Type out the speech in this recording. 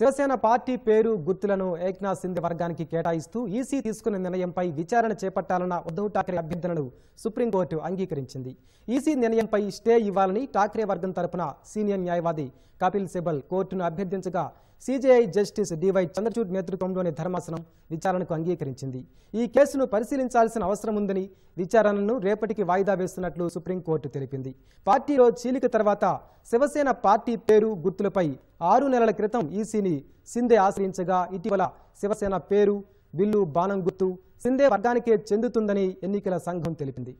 Shiv Sena party పేరు గుర్తులను ఏక్నాథ్ సింధే వర్గానికి కేటాయిస్తూ ఈసీ తీసుకున్న నిర్ణయంపై విచారణ చేపట్టాలన్న ఉద్దవ్ ఠాక్రే అభ్యర్థనను సుప్రీంకోర్టు అంగీకరించింది ఈసీ నిర్ణయంపై స్టే ఇవ్వాలని ఠాక్రే వర్గం తరపున సీనియర్ న్యాయవాది కపిల్ సిబల్ కోర్టును అభ్యర్థించగా సీజేఐ జస్టిస్ డివై చంద్రచూడ్ నేతృత్వంలోని ధర్మాసనం విచారణకు అంగీకరించింది ఈ కేసును పరిశీలించాల్సిన అవసరం ఉందని విచారణను రేపటికి వాయిదా వేస్తున్నట్లు సుప్రీంకోర్టు తెలిపింది పార్టీలో చీలిక తర్వాత శివసేన పార్టీ పేరు గుర్తులపై ఆరు నెలల క్రితం ఈసీని సింధే ఆశ్రయించగా ఇటీవల శివసేన పేరు బిల్లు బాణం గుర్తు సింధే వర్గానికే చెందుతుందని ఎన్నికల సంఘం తెలిపింది